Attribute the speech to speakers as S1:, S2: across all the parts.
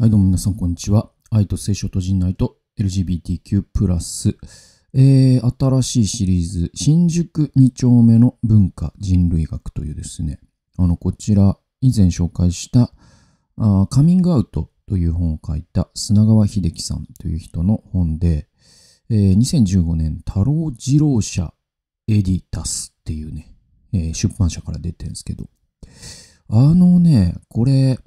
S1: はい、どうも皆さん、こんにちは。愛と聖書と人内と LGBTQ+、えー、新しいシリーズ、新宿2丁目の文化人類学というですね、あの、こちら、以前紹介したあ、カミングアウトという本を書いた砂川秀樹さんという人の本で、えー、2015年、太郎二郎社エディタスっていうね、えー、出版社から出てるんですけど、あのね、これ、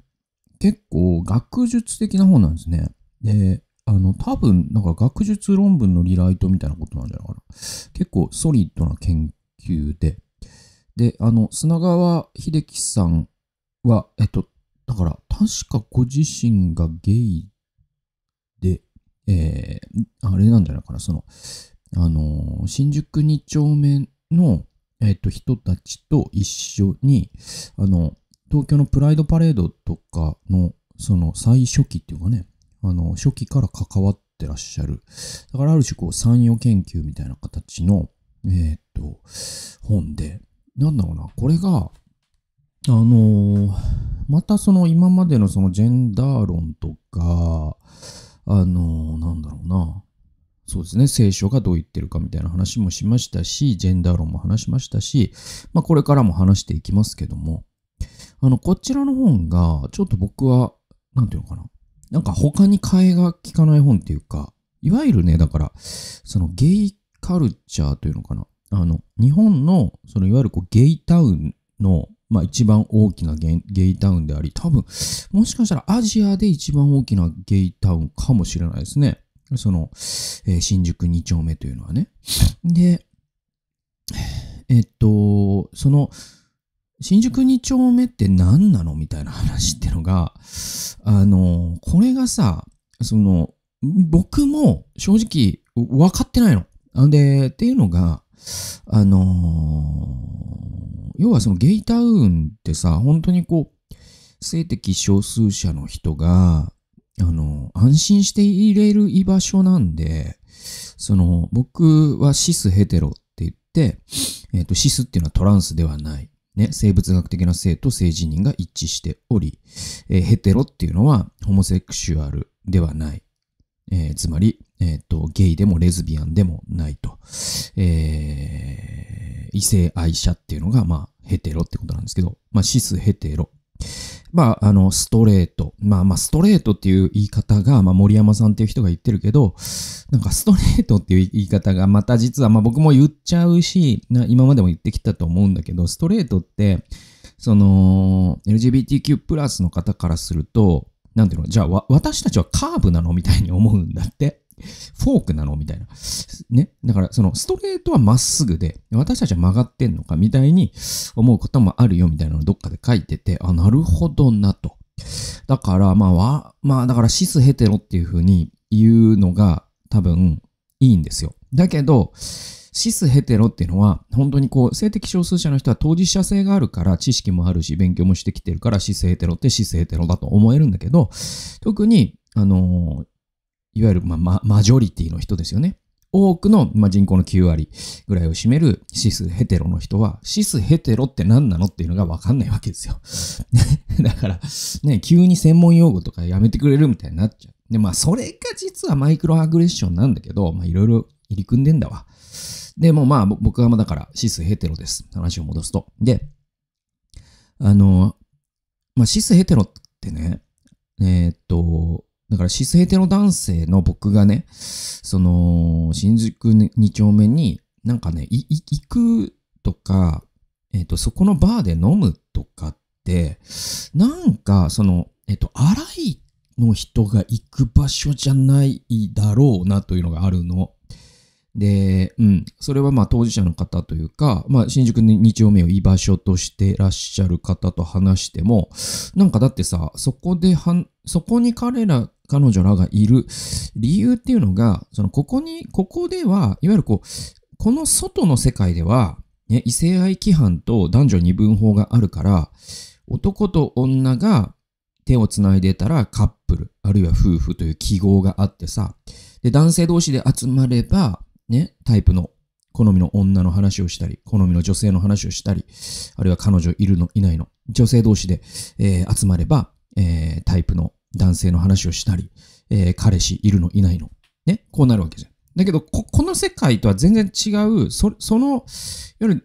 S1: 結構学術的な方なんですね。で、あの、多分、なんか学術論文のリライトみたいなことなんじゃないかな。結構ソリッドな研究で。で、あの、砂川秀樹さんは、えっと、だから、確かご自身がゲイで、えー、あれなんじゃないかな、その、あの、新宿2丁目の、えっと、人たちと一緒に、あの、東京のプライドパレードとかの、その最初期っていうかね、あの、初期から関わってらっしゃる。だからある種こう、産業研究みたいな形の、えっ、ー、と、本で、なんだろうな、これが、あのー、またその今までのそのジェンダー論とか、あのー、なんだろうな、そうですね、聖書がどう言ってるかみたいな話もしましたし、ジェンダー論も話しましたし、まあこれからも話していきますけども、あの、こちらの本が、ちょっと僕は、なんていうのかな。なんか他に替えが効かない本っていうか、いわゆるね、だから、そのゲイカルチャーというのかな。あの、日本の、そのいわゆるこうゲイタウンの、まあ一番大きなゲイタウンであり、多分、もしかしたらアジアで一番大きなゲイタウンかもしれないですね。その、えー、新宿2丁目というのはね。で、えっと、その、新宿二丁目って何なのみたいな話ってのが、あの、これがさ、その、僕も正直分かってないの。んで、っていうのが、あのー、要はそのゲイタウンってさ、本当にこう、性的少数者の人が、あのー、安心していれる居場所なんで、その、僕はシスヘテロって言って、えっ、ー、と、シスっていうのはトランスではない。ね、生物学的な性と性自認が一致しており、えー、ヘテロっていうのはホモセクシュアルではない。えー、つまり、えーと、ゲイでもレズビアンでもないと。えー、異性愛者っていうのが、まあ、ヘテロってことなんですけど、まあ、シスヘテロ。まあ、あの、ストレート。まあまあ、ストレートっていう言い方が、まあ、森山さんっていう人が言ってるけど、なんかストレートっていう言い方が、また実は、まあ僕も言っちゃうし、今までも言ってきたと思うんだけど、ストレートって、その、LGBTQ プラスの方からすると、なんていうの、じゃあ、私たちはカーブなのみたいに思うんだって。フォークなのみたいな。ね。だから、その、ストレートはまっすぐで、私たちは曲がってんのかみたいに思うこともあるよ、みたいなのをどっかで書いてて、あ、なるほどなと。だから、まあ、わ、まあ、だから、シスヘテロっていうふうに言うのが多分いいんですよ。だけど、シスヘテロっていうのは、本当にこう、性的少数者の人は当事者性があるから、知識もあるし、勉強もしてきてるから、シスヘテロってシスヘテロだと思えるんだけど、特に、あのーいわゆる、まあ、マジョリティの人ですよね。多くの、まあ、人口の9割ぐらいを占めるシスヘテロの人は、シスヘテロって何なのっていうのがわかんないわけですよ。だから、ね、急に専門用語とかやめてくれるみたいになっちゃう。で、まあ、それが実はマイクロアグレッションなんだけど、まあ、いろいろ入り組んでんだわ。で、もまあ、僕はまだから、シスヘテロです。話を戻すと。で、あの、まあ、シスヘテロってね、えー、っと、だからシスヘテロ男性の僕がね、その、新宿2丁目に、なんかね、行くとか、えっ、ー、と、そこのバーで飲むとかって、なんか、その、えっ、ー、と、荒いの人が行く場所じゃないだろうなというのがあるの。で、うん、それはまあ当事者の方というか、まあ新宿の2丁目を居場所としてらっしゃる方と話しても、なんかだってさ、そこではん、そこに彼ら彼女らがいる理由っていうのが、そのここに、ここでは、いわゆるこう、この外の世界では、ね、異性愛規範と男女二分法があるから、男と女が手をつないでたらカップル、あるいは夫婦という記号があってさ、で、男性同士で集まれば、ね、タイプの好みの女の話をしたり、好みの女性の話をしたり、あるいは彼女いるの、いないの、女性同士で、えー、集まれば、えー、タイプの男性の話をしたり、えー、彼氏いるのいないの。ね、こうなるわけじゃん。だけど、こ、この世界とは全然違う、そ、その、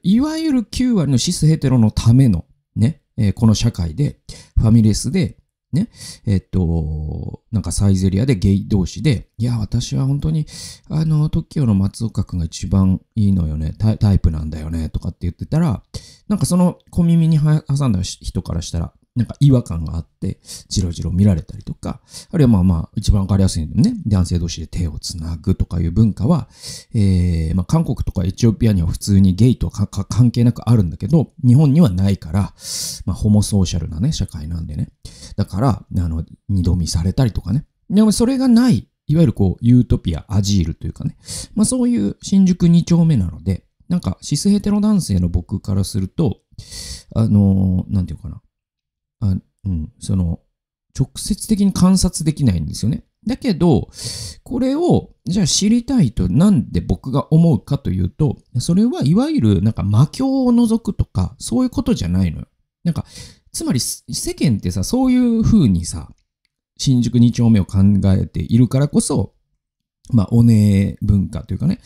S1: いわゆる9割のシスヘテロのための、ね、えー、この社会で、ファミレスで、ね、えっと、なんかサイゼリアでゲイ同士で、いや、私は本当に、あの、TOKIO の松岡君が一番いいのよねタイ、タイプなんだよね、とかって言ってたら、なんかその小耳に挟んだ人からしたら、なんか違和感があって、じろじろ見られたりとか、あるいはまあまあ、一番わかりやすいのね、男性同士で手をつなぐとかいう文化は、えー、まあ、韓国とかエチオピアには普通にゲイとか関係なくあるんだけど、日本にはないから、まあ、ホモソーシャルなね、社会なんでね。だから、あの、二度見されたりとかね。でもそれがない、いわゆるこう、ユートピア、アジールというかね、まあそういう新宿二丁目なので、なんか、シスヘテロ男性の僕からすると、あのー、なんていうかな。あうん、その、直接的に観察できないんですよね。だけど、これを、じゃあ知りたいとなんで僕が思うかというと、それはいわゆるなんか魔境を除くとか、そういうことじゃないのよ。なんか、つまり世間ってさ、そういう風にさ、新宿二丁目を考えているからこそ、まあ、おねえ文化というかね。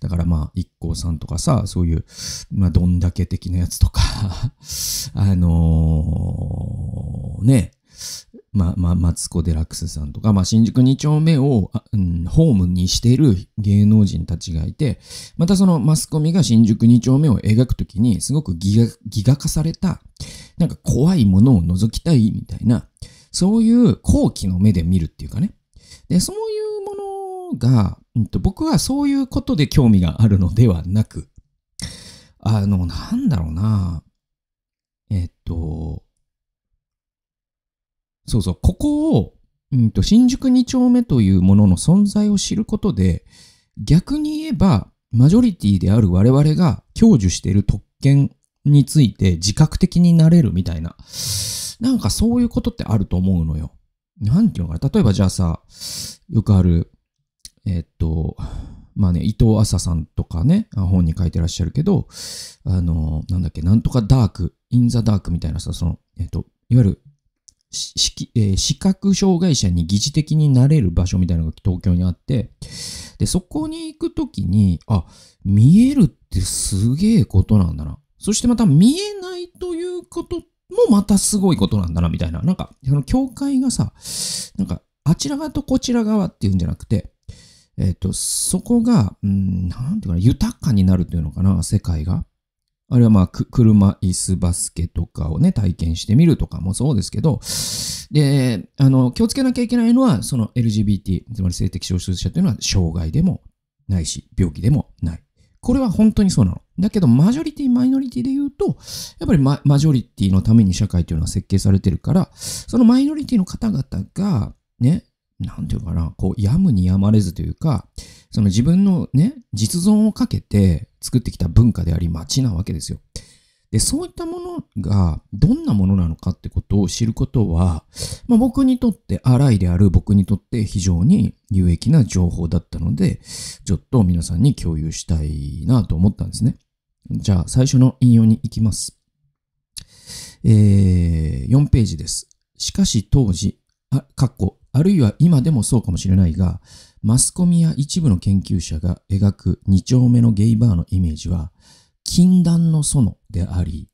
S1: だからまあ、一行さんとかさ、そういう、まあ、どんだけ的なやつとか あのー、ね、まあ、まあ、マツコ・デラックスさんとか、まあ、新宿2丁目を、うん、ホームにしている芸能人たちがいて、またそのマスコミが新宿2丁目を描くときに、すごくギガ、ギガ化された、なんか怖いものを覗きたいみたいな、そういう好奇の目で見るっていうかね。で、そういうもののが、うん、と僕はそういうことで興味があるのではなく、あの、なんだろうな。えっと、そうそう、ここを、うんと、新宿2丁目というものの存在を知ることで、逆に言えば、マジョリティである我々が享受している特権について自覚的になれるみたいな、なんかそういうことってあると思うのよ。なんていうのかな。例えばじゃあさ、よくある、えっと、まあね、伊藤麻さんとかね、本に書いてらっしゃるけど、あの、なんだっけ、なんとかダーク、インザダークみたいなさ、その、えっと、いわゆる、えー、視覚障害者に疑似的になれる場所みたいなのが東京にあって、で、そこに行くときに、あ、見えるってすげえことなんだな。そしてまた見えないということもまたすごいことなんだな、みたいな。なんか、その境界がさ、なんか、あちら側とこちら側っていうんじゃなくて、えっ、ー、と、そこが、うん、なんていうかな、豊かになるというのかな、世界が。あるいはまあ、車椅子バスケとかをね、体験してみるとかもそうですけど、で、あの、気をつけなきゃいけないのは、その LGBT、つまり性的少数者というのは、障害でもないし、病気でもない。これは本当にそうなの。だけど、マジョリティ、マイノリティで言うと、やっぱりママジョリティのために社会というのは設計されてるから、そのマイノリティの方々が、ね、なんていうかな、こう、やむにやまれずというか、その自分のね、実存をかけて作ってきた文化であり街なわけですよ。で、そういったものがどんなものなのかってことを知ることは、まあ、僕にとって、荒いである僕にとって非常に有益な情報だったので、ちょっと皆さんに共有したいなと思ったんですね。じゃあ、最初の引用に行きます。えー、4ページです。しかし当時、あ、かっこ、あるいは今でもそうかもしれないが、マスコミや一部の研究者が描く二丁目のゲイバーのイメージは、禁断の園であり、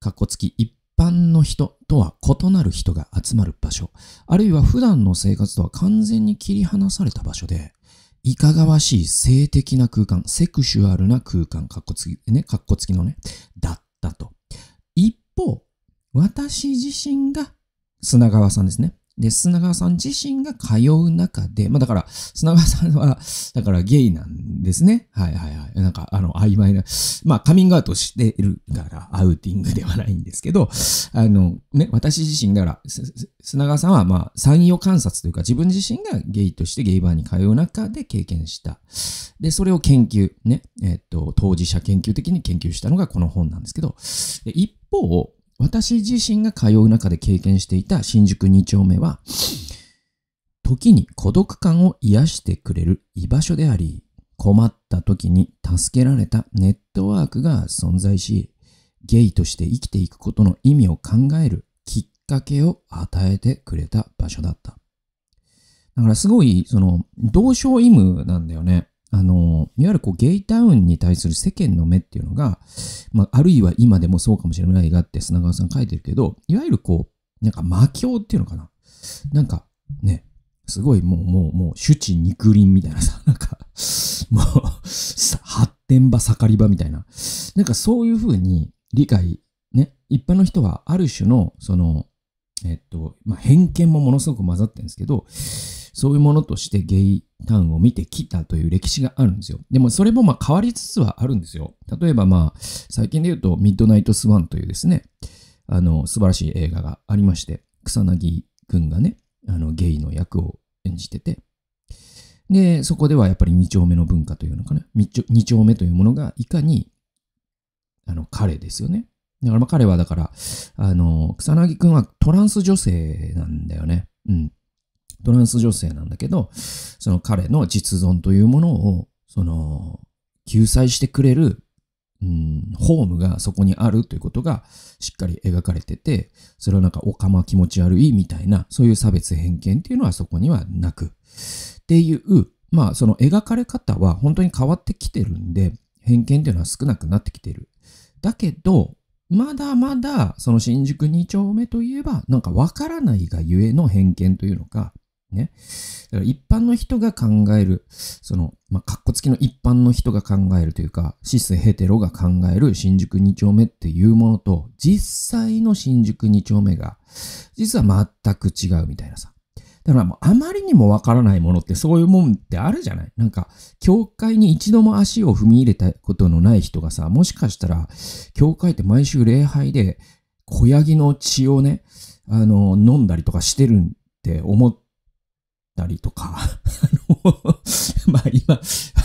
S1: かっこつき一般の人とは異なる人が集まる場所、あるいは普段の生活とは完全に切り離された場所で、いかがわしい性的な空間、セクシュアルな空間、かっこつき、ね、かっこつきのね、だったと。一方、私自身が砂川さんですね。で、砂川さん自身が通う中で、まあだから、砂川さんは、だからゲイなんですね。はいはいはい。なんか、あの、曖昧な、まあカミングアウトしてるから、アウティングではないんですけど、あの、ね、私自身、だから、砂川さんは、まあ、産業観察というか、自分自身がゲイとしてゲイバーに通う中で経験した。で、それを研究、ね、えっ、と、当事者研究的に研究したのがこの本なんですけど、一方、私自身が通う中で経験していた新宿2丁目は、時に孤独感を癒してくれる居場所であり、困った時に助けられたネットワークが存在し、ゲイとして生きていくことの意味を考えるきっかけを与えてくれた場所だった。だからすごい、その、同床異夢なんだよね。あの、いわゆるこうゲイタウンに対する世間の目っていうのが、まあ、あるいは今でもそうかもしれないがって砂川さん書いてるけど、いわゆるこう、なんか魔境っていうのかな。なんかね、すごいもう、もう、もう、主治肉林みたいなさ、なんか、もう、発展場、盛り場みたいな。なんかそういうふうに理解、ね、一般の人はある種の、その、えっと、まあ、偏見もものすごく混ざってるんですけど、そういうものとしてゲイタンを見てきたという歴史があるんですよ。でもそれもまあ変わりつつはあるんですよ。例えばまあ最近で言うとミッドナイトスワンというですね、あの素晴らしい映画がありまして、草薙くんがね、あのゲイの役を演じてて、で、そこではやっぱり2丁目の文化というのかな、2丁目というものがいかにあの彼ですよね。だからまあ彼はだから、あの、草薙くんはトランス女性なんだよね。うん。トランス女性なんだけど、その彼の実存というものを、その、救済してくれる、うん、ホームがそこにあるということがしっかり描かれてて、それはなんか、おかま気持ち悪いみたいな、そういう差別偏見っていうのはそこにはなく。っていう、まあ、その描かれ方は本当に変わってきてるんで、偏見っていうのは少なくなってきてる。だけど、まだまだ、その新宿2丁目といえば、なんかわからないがゆえの偏見というのか、ね。だから一般の人が考える、その、まあ、かっこつきの一般の人が考えるというか、シスヘテロが考える新宿2丁目っていうものと、実際の新宿2丁目が、実は全く違うみたいなさ。だからもうあまりにもわからないものってそういうもんってあるじゃないなんか、教会に一度も足を踏み入れたことのない人がさ、もしかしたら、教会って毎週礼拝で、小ヤギの血をね、あの、飲んだりとかしてるって思ってたりとか、まあ今、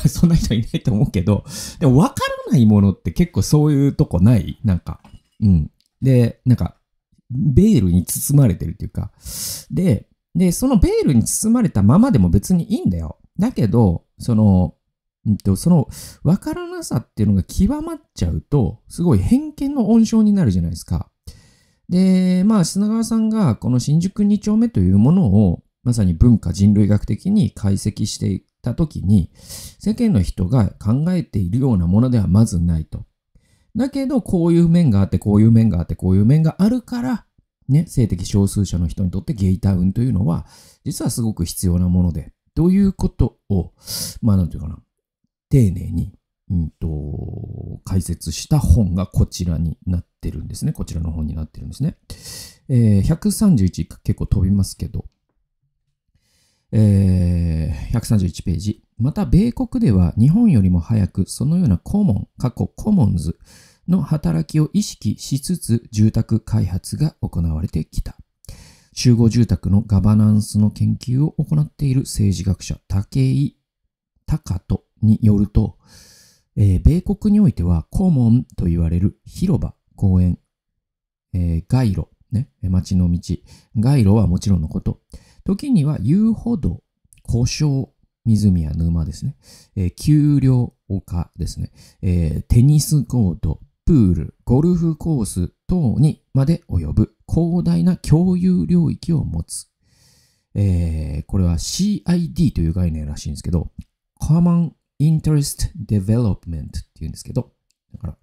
S1: そんな人いないと思うけど、でも分からないものって結構そういうとこないなんか、うん。で、なんか、ベールに包まれてるっていうか、で、で、そのベールに包まれたままでも別にいいんだよ。だけど、その、その分からなさっていうのが極まっちゃうと、すごい偏見の温床になるじゃないですか。で、まあ、砂川さんがこの新宿2丁目というものを、まさに文化人類学的に解析していった時に、世間の人が考えているようなものではまずないと。だけど、こういう面があって、こういう面があって、こういう面があるから、ね、性的少数者の人にとってゲイタウンというのは、実はすごく必要なもので、ということを、まあ、なんていうかな、丁寧に、うんと、解説した本がこちらになってるんですね。こちらの本になってるんですね。えー、131、結構飛びますけど、えー、131ページ。また、米国では日本よりも早くそのようなコモン、過去コモンズの働きを意識しつつ住宅開発が行われてきた。集合住宅のガバナンスの研究を行っている政治学者武井隆人によると、えー、米国においてはコモンと言われる広場、公園、えー、街路、ね、街の道、街路はもちろんのこと、時には遊歩道、故障、湖や沼ですね、えー、丘陵、丘ですね、えー、テニスコート、プール、ゴルフコース等にまで及ぶ広大な共有領域を持つ。えー、これは CID という概念らしいんですけど、Common Interest Development っていうんですけど、だから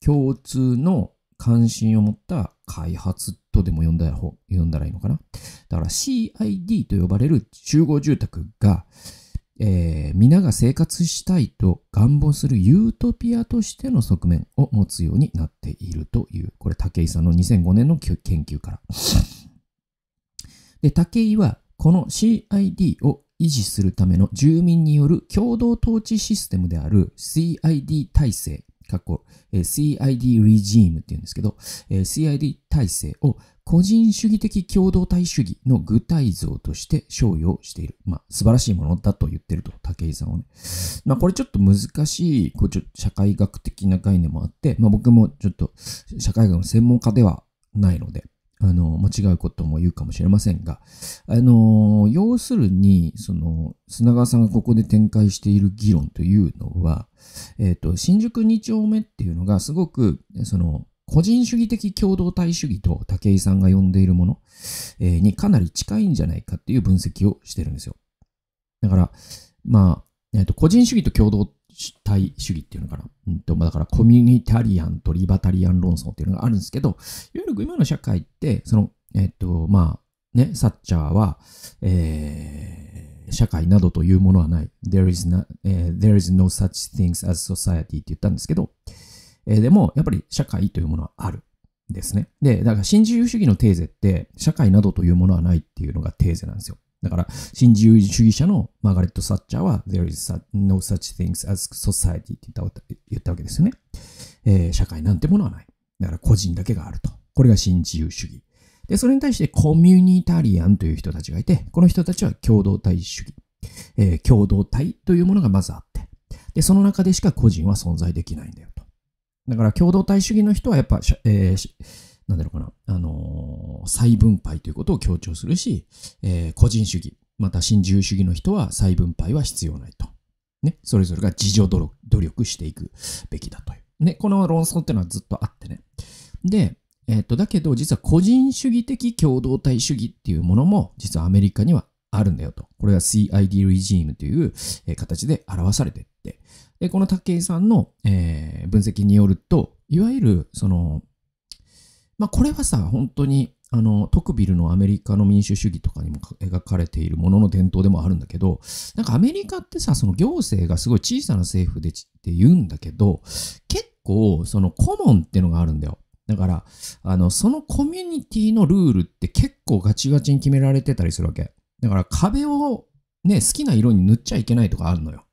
S1: 共通の関心を持った開発とでも呼んだ方呼んだらいいのかな。だから CID と呼ばれる集合住宅が、えー、皆が生活したいと願望するユートピアとしての側面を持つようになっているという、これ武井さんの2005年の研究から。で、武井はこの CID を維持するための住民による共同統治システムである CID 体制っこえー、CID g ジームっていうんですけど、えー、CID 体制を個人主義的共同体主義の具体像として賞与している。まあ、素晴らしいものだと言ってると、武井さんはね。まあ、これちょっと難しい、こうちょ社会学的な概念もあって、まあ、僕もちょっと社会学の専門家ではないので、あの、間違うことも言うかもしれませんが、あの、要するに、その、砂川さんがここで展開している議論というのは、えっ、ー、と、新宿二丁目っていうのがすごく、その、個人主義的共同体主義と武井さんが呼んでいるもの、えにかなり近いんじゃないかっていう分析をしてるんですよ。だから、まあ、えっ、ー、と、個人主義と共同主体主義っていうのかな。うんと、だからコミュニタリアンとリバタリアン論争っていうのがあるんですけど、いわゆる今の社会って、その、えっ、ー、と、まあ、ね、サッチャーは、えー、社会などというものはない。There is, not,、えー、there is no such things as society って言ったんですけど、えー、でも、やっぱり社会というものはある。ですね。で、だから新自由主義のテーゼって、社会などというものはないっていうのがテーゼなんですよ。だから、新自由主義者のマーガレット・サッチャーは、There is no such things as society って言ったわけですよね、えー、社会なんてものはない。だから個人だけがあると。これが新自由主義。で、それに対してコミュニタリアンという人たちがいて、この人たちは共同体主義。えー、共同体というものがまずあって。で、その中でしか個人は存在できないんだよと。だから共同体主義の人はやっぱ、えー、なんだろうかな、あのー、再分配ということを強調するし、えー、個人主義、また新自由主義の人は再分配は必要ないと。ね、それぞれが自助努力していくべきだという。ね、この論争っていうのはずっとあってね。で、えっ、ー、と、だけど実は個人主義的共同体主義っていうものも実はアメリカにはあるんだよと。これは CID リジームという、え形で表されてって。で、この武井さんの、えー、分析によると、いわゆるそのまあ、これはさ、本当に、あの、トクビルのアメリカの民主主義とかにも描かれているものの伝統でもあるんだけど、なんかアメリカってさ、その行政がすごい小さな政府でって言うんだけど、結構、そのコモンってのがあるんだよ。だから、あの、そのコミュニティのルールって結構ガチガチに決められてたりするわけ。だから壁をね、好きな色に塗っちゃいけないとかあるのよ。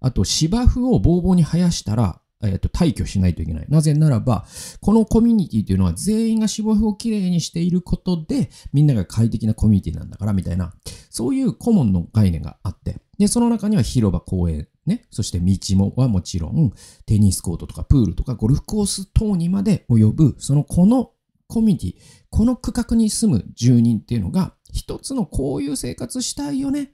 S1: あと芝生をボーボーに生やしたらえっと、退去しないといけない。なぜならば、このコミュニティというのは全員が芝生をきれいにしていることで、みんなが快適なコミュニティなんだから、みたいな、そういう顧問の概念があって、で、その中には広場、公園、ね、そして道もはもちろん、テニスコートとかプールとかゴルフコース等にまで及ぶ、そのこのコミュニティ、この区画に住む住人っていうのが、一つのこういう生活したいよねっ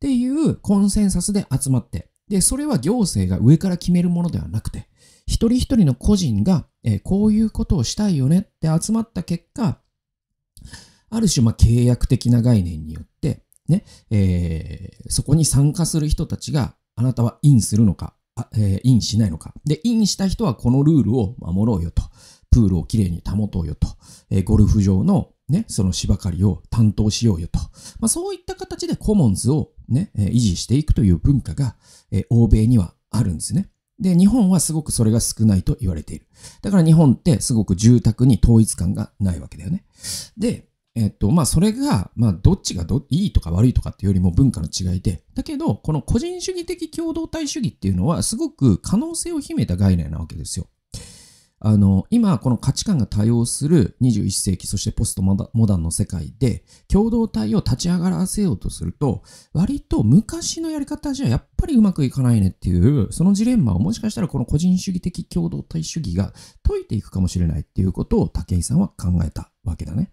S1: ていうコンセンサスで集まって、で、それは行政が上から決めるものではなくて、一人一人の個人が、えこういうことをしたいよねって集まった結果、ある種、ま契約的な概念によって、ね、えー、そこに参加する人たちが、あなたはインするのか、あえー、インしないのか。で、インした人はこのルールを守ろうよと。プールをきれいに保とうよと。えー、ゴルフ場のね、その芝刈りを担当しようよと。まあ、そういった形でコモンズをね、えー、維持していくという文化が、えー、欧米にはあるんですね。で、日本はすごくそれが少ないと言われている。だから日本ってすごく住宅に統一感がないわけだよね。で、えっと、まあ、それが、まあ、どっちがど、いいとか悪いとかっていうよりも文化の違いで、だけど、この個人主義的共同体主義っていうのは、すごく可能性を秘めた概念なわけですよ。あの、今、この価値観が多様する21世紀、そしてポストモダンの世界で、共同体を立ち上がらせようとすると、割と昔のやり方じゃやっぱりうまくいかないねっていう、そのジレンマをもしかしたらこの個人主義的共同体主義が解いていくかもしれないっていうことを武井さんは考えたわけだね。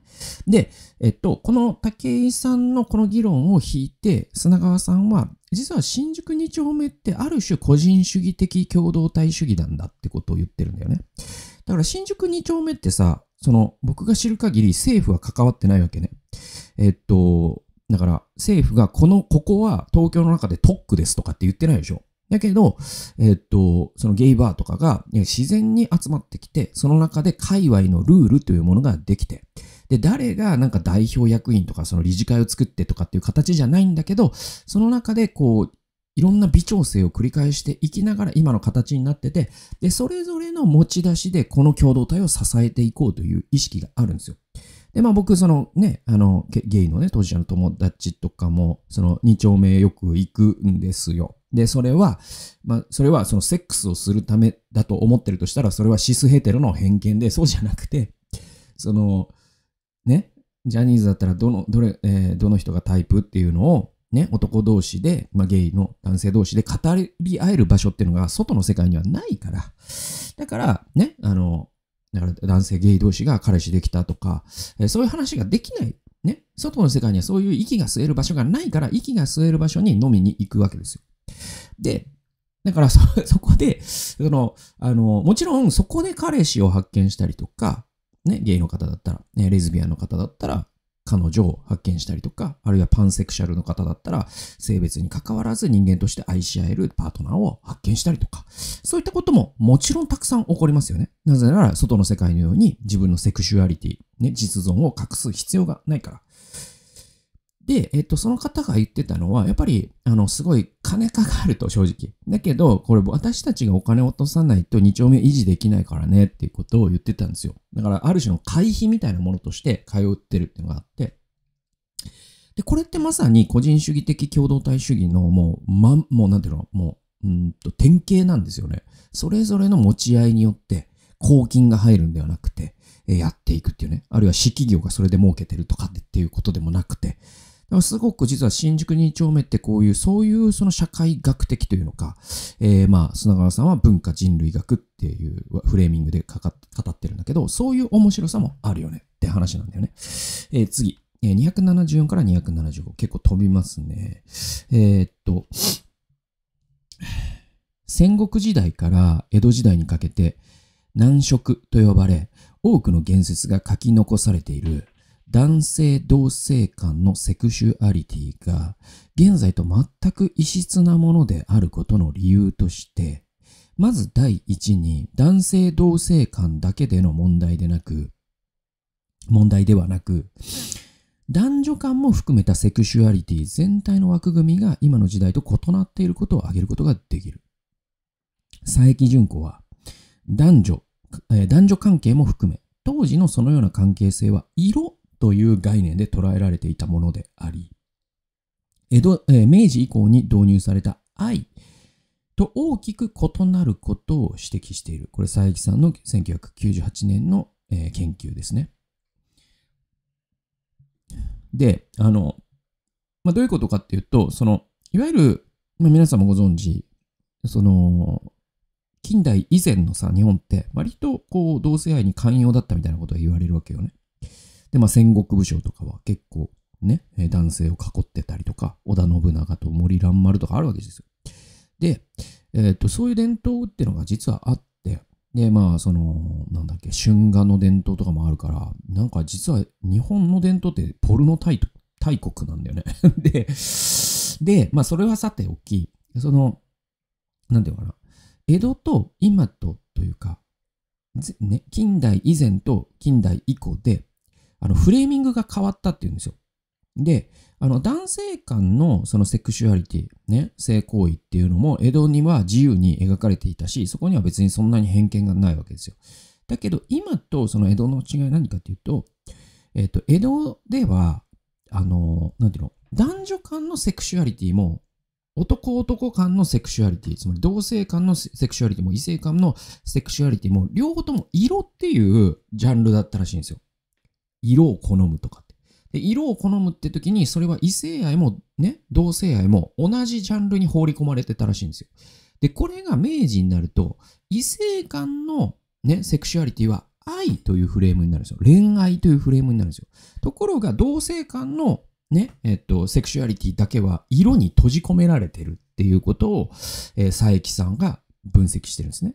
S1: で、えっと、この武井さんのこの議論を引いて、砂川さんは、実は新宿2丁目ってある種個人主義的共同体主義なんだってことを言ってるんだよね。だから新宿2丁目ってさ、その僕が知る限り政府は関わってないわけね。えっと、だから政府がこの、ここは東京の中で特区ですとかって言ってないでしょ。だけど、えっと、そのゲイバーとかが自然に集まってきて、その中で界隈のルールというものができて、で、誰がなんか代表役員とか、その理事会を作ってとかっていう形じゃないんだけど、その中でこう、いろんな微調整を繰り返していきながら今の形になってて、で、それぞれの持ち出しでこの共同体を支えていこうという意識があるんですよ。で、まあ僕、そのね、あの、ゲイのね、当事者の友達とかも、その2丁目よく行くんですよ。で、それは、まあ、それはそのセックスをするためだと思ってるとしたら、それはシスヘテロの偏見で、そうじゃなくて、その、ね、ジャニーズだったらどの、どれ、えー、どの人がタイプっていうのを、ね、男同士で、まあ、ゲイの男性同士で語り合える場所っていうのが外の世界にはないから、だから、ね、あの、だから男性ゲイ同士が彼氏できたとか、えー、そういう話ができない。ね、外の世界にはそういう息が吸える場所がないから、息が吸える場所に飲みに行くわけですよ。で、だからそ、そこで、その、あの、もちろんそこで彼氏を発見したりとか、ね、ゲイの方だったら、ね、レズビアンの方だったら、彼女を発見したりとか、あるいはパンセクシャルの方だったら、性別に関わらず人間として愛し合えるパートナーを発見したりとか、そういったことももちろんたくさん起こりますよね。なぜなら、外の世界のように自分のセクシュアリティ、ね、実存を隠す必要がないから。で、えっと、その方が言ってたのは、やっぱり、あの、すごい金かかると、正直。だけど、これ私たちがお金を落とさないと二丁目維持できないからねっていうことを言ってたんですよ。だから、ある種の会費みたいなものとして通ってるっていうのがあって。で、これってまさに個人主義的共同体主義のもう、ま、もうなんていうの、もう、うんと、典型なんですよね。それぞれの持ち合いによって、公金が入るんではなくて、やっていくっていうね。あるいは私企業がそれで儲けてるとかっていうことでもなくて、すごく実は新宿2丁目ってこういう、そういうその社会学的というのか、えー、まあ、砂川さんは文化人類学っていうフレーミングで語ってるんだけど、そういう面白さもあるよねって話なんだよね。えー、次。274から275。結構飛びますね。えー、っと、戦国時代から江戸時代にかけて、難色と呼ばれ、多くの言説が書き残されている。男性同性間のセクシュアリティが現在と全く異質なものであることの理由として、まず第一に男性同性間だけでの問題でなく、問題ではなく、男女間も含めたセクシュアリティ全体の枠組みが今の時代と異なっていることを挙げることができる。佐伯順子は、男女、え男女関係も含め、当時のそのような関係性は色という概念で捉えられていたものであり、江戸え明治以降に導入された愛と大きく異なることを指摘している。これ、佐伯さんの1998年の、え研究ですね。で、あの、まあ、どういうことかっていうと、その、いわゆる、まあ、皆さんもご存知、その、近代以前のさ、日本って、割とこう、同性愛に寛容だったみたいなことが言われるわけよね。で、まあ戦国武将とかは結構ね、男性を囲ってたりとか、織田信長と森蘭丸とかあるわけですよ。で、えー、っと、そういう伝統っていうのが実はあって、で、まあ、その、なんだっけ、春画の伝統とかもあるから、なんか実は日本の伝統ってポルノ大大国なんだよね で、で、まあ、それはさておき、その、なんていうのかな、江戸と今とというか、ね、近代以前と近代以降で、あのフレーミングが変わったっていうんですよ。で、あの男性間のそのセクシュアリティ、ね、性行為っていうのも江戸には自由に描かれていたし、そこには別にそんなに偏見がないわけですよ。だけど今とその江戸の違い何かっていうと、えっ、ー、と、江戸では、あの、なんていうの、男女間のセクシュアリティも男男間のセクシュアリティ、つまり同性間のセクシュアリティも異性間のセクシュアリティも両方とも色っていうジャンルだったらしいんですよ。色を好むとかって。で、色を好むって時に、それは異性愛もね、同性愛も同じジャンルに放り込まれてたらしいんですよ。で、これが明治になると、異性間のね、セクシュアリティは愛というフレームになるんですよ。恋愛というフレームになるんですよ。ところが、同性間のね、えっと、セクシュアリティだけは色に閉じ込められてるっていうことを、えー、佐伯さんが分析してるんですね。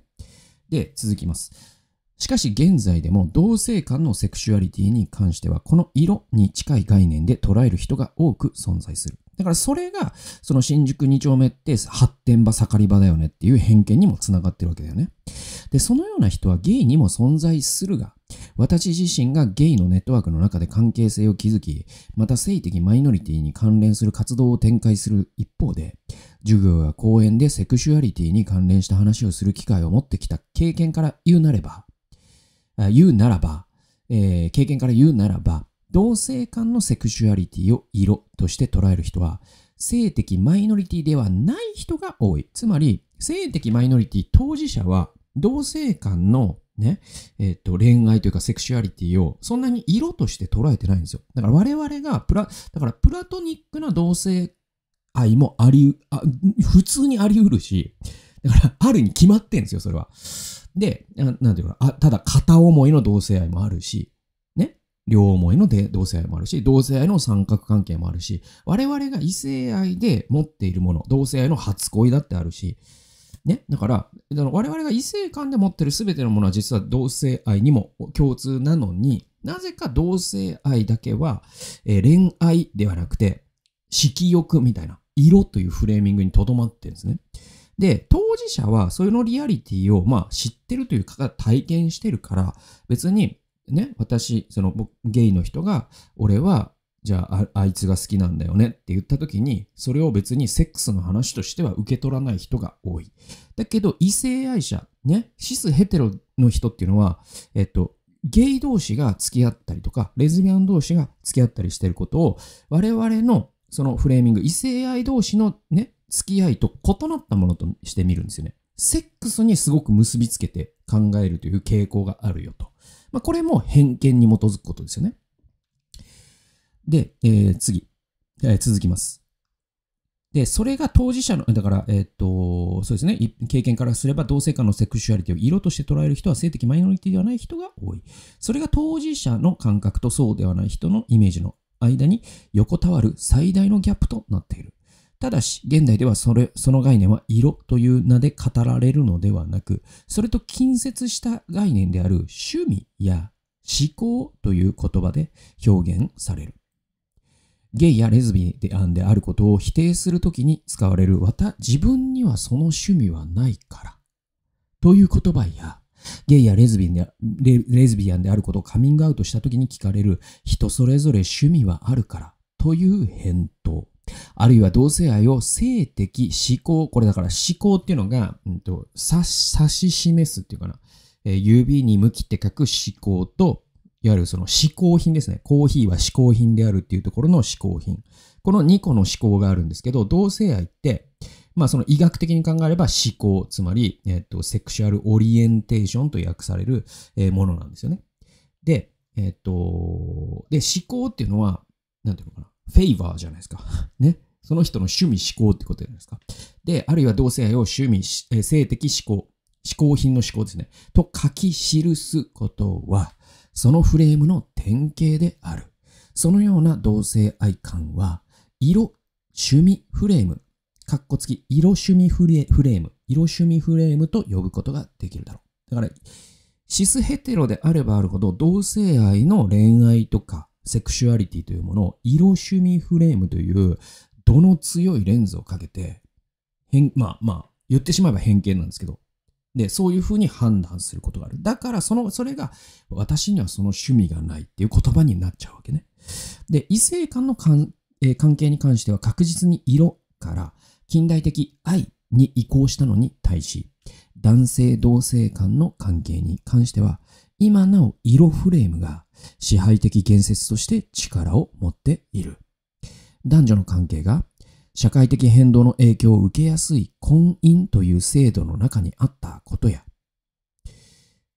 S1: で、続きます。しかし現在でも同性間のセクシュアリティに関してはこの色に近い概念で捉える人が多く存在する。だからそれがその新宿二丁目って発展場盛り場だよねっていう偏見にもつながってるわけだよね。で、そのような人はゲイにも存在するが、私自身がゲイのネットワークの中で関係性を築き、また性的マイノリティに関連する活動を展開する一方で、授業や講演でセクシュアリティに関連した話をする機会を持ってきた経験から言うなれば、言うならば、えー、経験から言うならば、同性間のセクシュアリティを色として捉える人は、性的マイノリティではない人が多い。つまり、性的マイノリティ当事者は、同性間のね、えっ、ー、と、恋愛というかセクシュアリティをそんなに色として捉えてないんですよ。だから我々がプラ、だからプラトニックな同性愛もあり、あ普通にあり得るし、だからあるに決まってんですよ、それは。で、なんていうかあ、ただ片思いの同性愛もあるし、ね、両思いの同性愛もあるし、同性愛の三角関係もあるし、我々が異性愛で持っているもの、同性愛の初恋だってあるし、ね、だからだから我々が異性間で持ってる全てのものは実は同性愛にも共通なのになぜか同性愛だけは、えー、恋愛ではなくて色欲みたいな色というフレーミングにとどまってるんですね。で、当事者はそのリアリティを、まあ、知ってるというか、体験してるから、別に、ね、私、その、ゲイの人が、俺は、じゃああいつが好きなんだよねって言った時にそれを別にセックスの話としては受け取らない人が多いだけど異性愛者ねシスヘテロの人っていうのはえっとゲイ同士が付き合ったりとかレズビアン同士が付き合ったりしてることを我々のそのフレーミング異性愛同士のね付き合いと異なったものとして見るんですよね。セックスにすごく結びつけて考えるという傾向があるよと。まあ、これも偏見に基づくことですよね。で、えー、次、えー、続きます。で、それが当事者の、だから、えっ、と、そうですね、経験からすれば同性間のセクシュアリティを色として捉える人は性的マイノリティではない人が多い。それが当事者の感覚とそうではない人のイメージの間に横たわる最大のギャップとなっている。ただし、現代ではそれ、その概念は色という名で語られるのではなく、それと近接した概念である趣味や思考という言葉で表現される。ゲイやレズビアンであることを否定するときに使われる、また自分にはその趣味はないから、という言葉や、ゲイやレズビンレレズビアンであることをカミングアウトしたときに聞かれる、人それぞれ趣味はあるから、という返答。あるいは同性愛を性的思考、これだから思考っていうのが、うんと、指し示すっていうかな、えー、指に向きって書く思考と、いわゆるその嗜好品ですね。コーヒーは嗜好品であるっていうところの嗜好品。この2個の思考があるんですけど、同性愛って、まあその医学的に考えれば思考、つまり、えっ、と、セクシュアルオリエンテーションと訳される、えものなんですよね。で、えっ、と、で、思考っていうのは、なんていうのかな。フェイバーじゃないですか。ね。その人の趣味思考ってことじゃないですか。で、あるいは同性愛を趣味、え性的思考、嗜好品の思考ですね。と書き記すことは、そのフレームの典型である。そのような同性愛感は、色、趣味フレーム、カッコ付き、色趣味フレームかっこ付き色趣味フレーム色趣味フレームと呼ぶことができるだろう。だから、シスヘテロであればあるほど、同性愛の恋愛とか、セクシュアリティというものを色趣味フレームという度の強いレンズをかけて変まあまあ言ってしまえば偏見なんですけどでそういうふうに判断することがあるだからそのそれが私にはその趣味がないっていう言葉になっちゃうわけねで異性間の関,、えー、関係に関しては確実に色から近代的愛に移行したのに対し男性同性間の関係に関しては今なお色フレームが支配的言説として力を持っている。男女の関係が社会的変動の影響を受けやすい婚姻という制度の中にあったことや、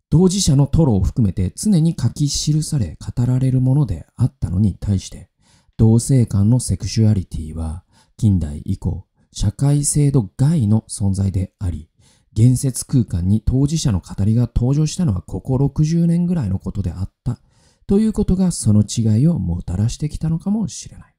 S1: 当事者のトロを含めて常に書き記され語られるものであったのに対して、同性間のセクシュアリティは近代以降、社会制度外の存在であり、現説空間に当事者の語りが登場したのはここ60年ぐらいのことであったということがその違いをもたらしてきたのかもしれない。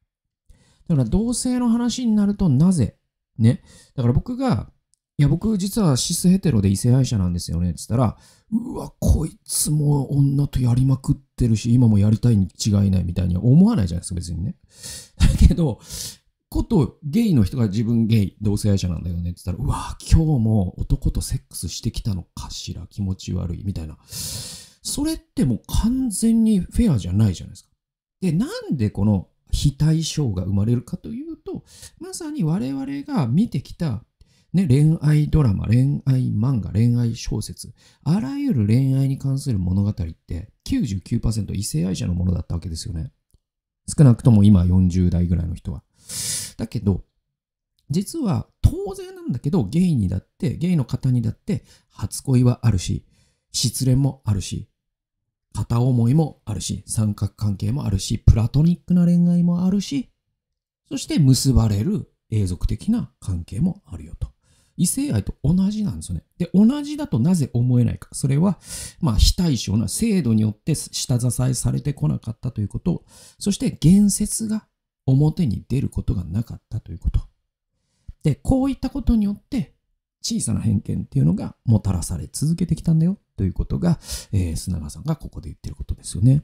S1: だから同性の話になるとなぜね。だから僕が、いや僕実はシスヘテロで異性愛者なんですよねって言ったら、うわ、こいつも女とやりまくってるし、今もやりたいに違いないみたいに思わないじゃないですか、別にね。だけど、ことゲイの人が自分ゲイ、同性愛者なんだよねって言ったら、うわ今日も男とセックスしてきたのかしら、気持ち悪い、みたいな。それってもう完全にフェアじゃないじゃないですか。で、なんでこの非対称が生まれるかというと、まさに我々が見てきた、ね、恋愛ドラマ、恋愛漫画、恋愛小説、あらゆる恋愛に関する物語って99%異性愛者のものだったわけですよね。少なくとも今40代ぐらいの人は。だけど、実は当然なんだけど、ゲイにだって、ゲイの方にだって、初恋はあるし、失恋もあるし、片思いもあるし、三角関係もあるし、プラトニックな恋愛もあるし、そして結ばれる永続的な関係もあるよと。異性愛と同じなんですよね。で、同じだとなぜ思えないか。それは、まあ、非対称な制度によって下支えされてこなかったということ、そして言説が表に出ることがなかったということ。で、こういったことによって小さな偏見っていうのがもたらされ続けてきたんだよということが、えー、砂川さんがここで言ってることですよね。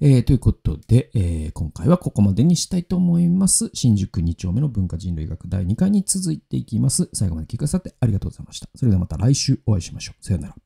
S1: えー、ということで、えー、今回はここまでにしたいと思います。新宿2丁目の文化人類学第2回に続いていきます。最後まで聞きくださってありがとうございました。それではまた来週お会いしましょう。さようなら。